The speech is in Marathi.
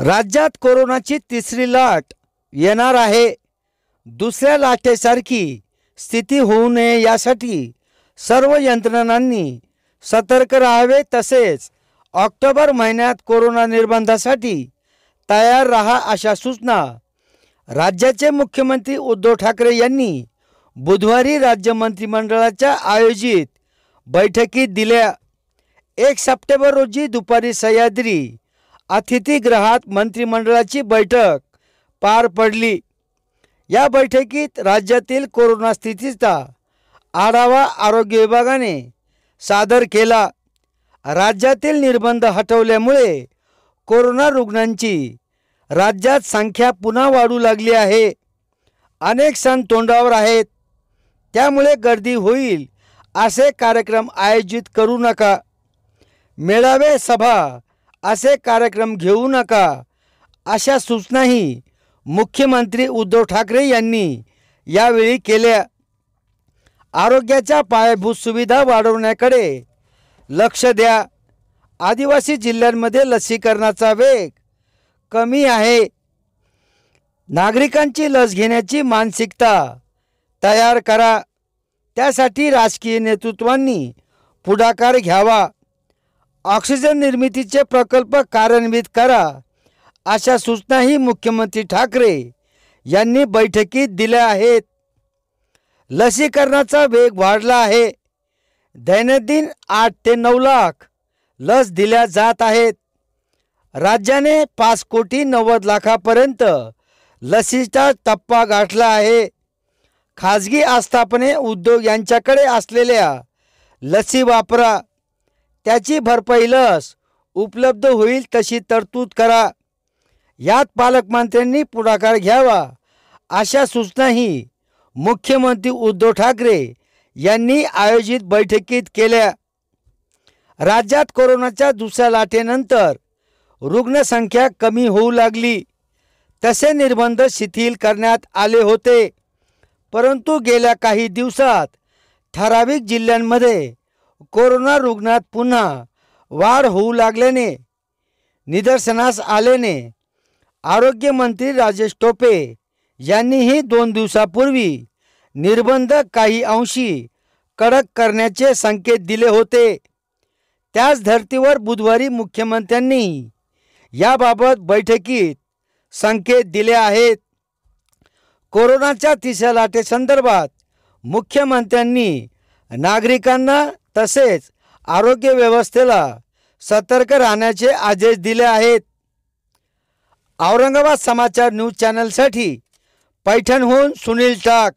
राज्यात कोरोनाची तिसरी लाट येणार आहे दुसऱ्या लाटेसारखी स्थिती होऊ नये यासाठी सर्व यंत्रणांनी सतर्क राहावे तसेच ऑक्टोबर महिन्यात कोरोना निर्बंधासाठी तयार राहा अशा सूचना राज्याचे मुख्यमंत्री उद्धव ठाकरे यांनी बुधवारी राज्य मंत्रिमंडळाच्या आयोजित बैठकीत दिल्या एक सप्टेंबर रोजी दुपारी सह्याद्री अतिथीगृहात मंत्रिमंडळाची बैठक पार पडली या बैठकीत राज्यातील कोरोना स्थितीचा आढावा आरोग्य विभागाने सादर केला राज्यातील निर्बंध हटवल्यामुळे कोरोना रुग्णांची राज्यात संख्या पुन्हा वाढू लागली आहे अनेक सण तोंडावर आहेत त्यामुळे गर्दी होईल असे कार्यक्रम आयोजित करू नका मेळावे सभा असे कार्यक्रम घेऊ नका अशा सूचनाही मुख्यमंत्री उद्धव ठाकरे यांनी यावेळी केल्या आरोग्याच्या पायाभूत सुविधा वाढवण्याकडे लक्ष द्या आदिवासी जिल्ह्यांमध्ये लसीकरणाचा वेग कमी आहे नागरिकांची लस घेण्याची मानसिकता तयार करा त्यासाठी राजकीय नेतृत्वांनी पुढाकार घ्यावा ऑक्सिजन निर्मितीचे प्रकल्प कार्यान्वित करा अशा सूचनाही मुख्यमंत्री ठाकरे यांनी बैठकीत दिल्या आहेत लसीकरणाचा वेग वाढला आहे दैनंदिन आठ ते नऊ लाख लस दिल्या जात आहेत राज्याने पाच कोटी नव्वद लाखापर्यंत लसीचा टप्पा गाठला आहे खाजगी आस्थापने उद्योग यांच्याकडे असलेल्या लसी वापरा त्याची भरपाई लस उपलब्ध होईल तशी तरतूद करा यात पालकमंत्र्यांनी पुढाकार घ्यावा अशा सूचनाही मुख्यमंत्री उद्धव ठाकरे यांनी आयोजित बैठकीत केल्या राज्यात कोरोनाच्या दुसऱ्या लाटेनंतर रुग्णसंख्या कमी होऊ लागली तसे निर्बंध शिथिल करण्यात आले होते परंतु गेल्या काही दिवसात ठराविक जिल्ह्यांमध्ये कोरोना रुग्णात पुन्हा वाढ होऊ लागल्याने निदर्शनास आल्याने आरोग्यमंत्री राजेश टोपे यांनीही दोन दिवसापूर्वी निर्बंध काही अंशी कडक करण्याचे संकेत दिले होते त्याच धर्तीवर बुधवारी मुख्यमंत्र्यांनी याबाबत बैठकीत संकेत दिले आहेत कोरोनाच्या तिसऱ्या लाटेसंदर्भात मुख्यमंत्र्यांनी नागरिकांना तसेच आरोग्य व्यवस्थेला सतर्क राहण्याचे आदेश दिले आहेत औरंगाबाद समाचार न्यूज चॅनलसाठी पैठणहून सुनील टाक